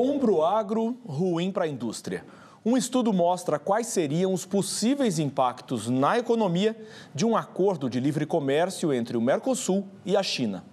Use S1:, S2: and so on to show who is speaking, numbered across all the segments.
S1: bom para o agro, ruim para a indústria. Um estudo mostra quais seriam os possíveis impactos na economia de um acordo de livre comércio entre o Mercosul e a China.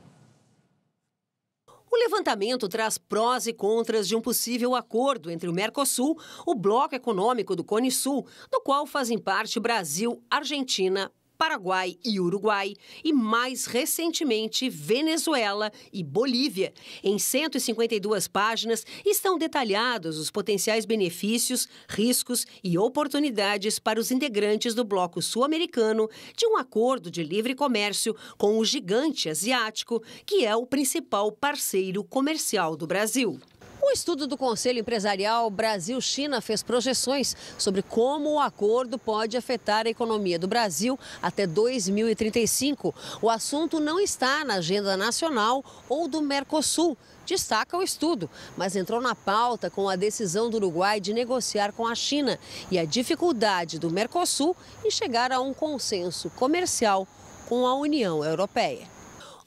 S2: O levantamento traz prós e contras de um possível acordo entre o Mercosul, o bloco econômico do Cone Sul, do qual fazem parte Brasil, Argentina, Paraguai e Uruguai, e mais recentemente Venezuela e Bolívia. Em 152 páginas estão detalhados os potenciais benefícios, riscos e oportunidades para os integrantes do bloco sul-americano de um acordo de livre comércio com o gigante asiático, que é o principal parceiro comercial do Brasil. Um estudo do Conselho Empresarial Brasil-China fez projeções sobre como o acordo pode afetar a economia do Brasil até 2035. O assunto não está na agenda nacional ou do Mercosul, destaca o estudo, mas entrou na pauta com a decisão do Uruguai de negociar com a China e a dificuldade do Mercosul em chegar a um consenso comercial com a União Europeia.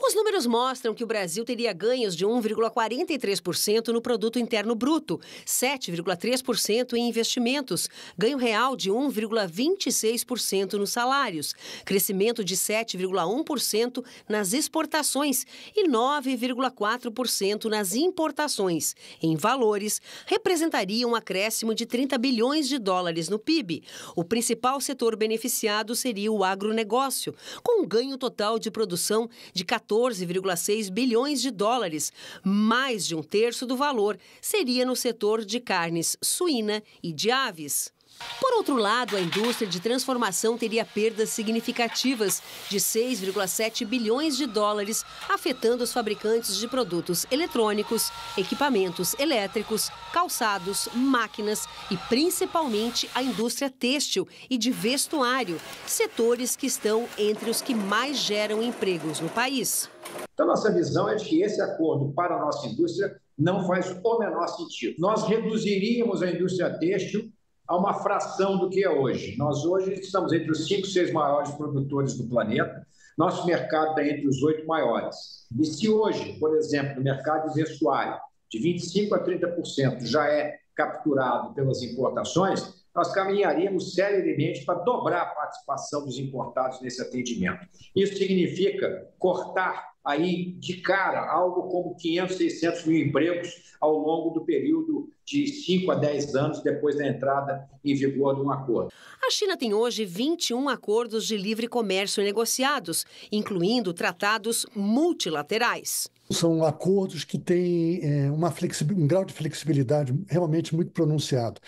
S2: Os números mostram que o Brasil teria ganhos de 1,43% no produto interno bruto, 7,3% em investimentos, ganho real de 1,26% nos salários, crescimento de 7,1% nas exportações e 9,4% nas importações. Em valores, representaria um acréscimo de 30 bilhões de dólares no PIB. O principal setor beneficiado seria o agronegócio, com um ganho total de produção de 14 14,6 bilhões de dólares. Mais de um terço do valor seria no setor de carnes suína e de aves. Por outro lado, a indústria de transformação teria perdas significativas de 6,7 bilhões de dólares, afetando os fabricantes de produtos eletrônicos, equipamentos elétricos, calçados, máquinas e principalmente a indústria têxtil e de vestuário, setores que estão entre os que mais geram empregos no país.
S1: Então, nossa visão é de que esse acordo para a nossa indústria não faz o menor sentido. Nós reduziríamos a indústria têxtil a uma fração do que é hoje. Nós hoje estamos entre os cinco, seis maiores produtores do planeta. Nosso mercado está entre os oito maiores. E se hoje, por exemplo, no mercado de vestuário, de 25% a 30% já é capturado pelas importações, nós caminharíamos seriamente para dobrar a participação dos importados nesse atendimento. Isso significa cortar aí de cara algo como 500, 600 mil empregos ao longo do período de 5 a 10 anos depois da entrada em vigor de um acordo.
S2: A China tem hoje 21 acordos de livre comércio negociados, incluindo tratados multilaterais.
S3: São acordos que têm é, uma um grau de flexibilidade realmente muito pronunciado,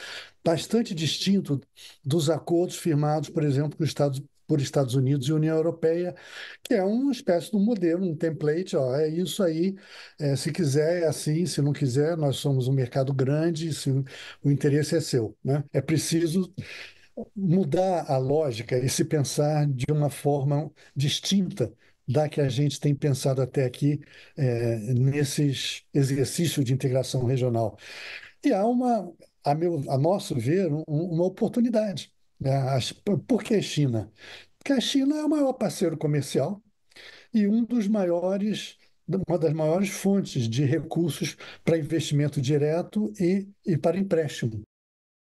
S3: bastante distinto dos acordos firmados, por exemplo, com os Estados por Estados Unidos e União Europeia, que é uma espécie de um modelo, um template, ó, é isso aí, é, se quiser é assim, se não quiser, nós somos um mercado grande, se o interesse é seu, né? É preciso mudar a lógica e se pensar de uma forma distinta da que a gente tem pensado até aqui é, nesses exercícios de integração regional. E há uma, a, meu, a nosso ver, um, uma oportunidade né, por que China? Porque a China é o maior parceiro comercial e um dos maiores, uma das maiores fontes de recursos para investimento direto e, e para empréstimo.